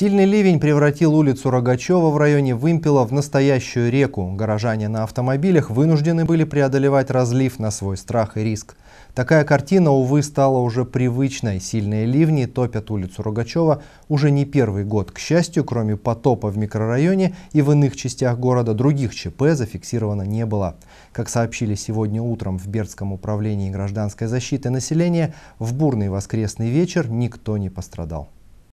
Сильный ливень превратил улицу Рогачева в районе Вымпела в настоящую реку. Горожане на автомобилях вынуждены были преодолевать разлив на свой страх и риск. Такая картина, увы, стала уже привычной. Сильные ливни топят улицу Рогачева уже не первый год. К счастью, кроме потопа в микрорайоне и в иных частях города, других ЧП зафиксировано не было. Как сообщили сегодня утром в Бердском управлении гражданской защиты населения, в бурный воскресный вечер никто не пострадал.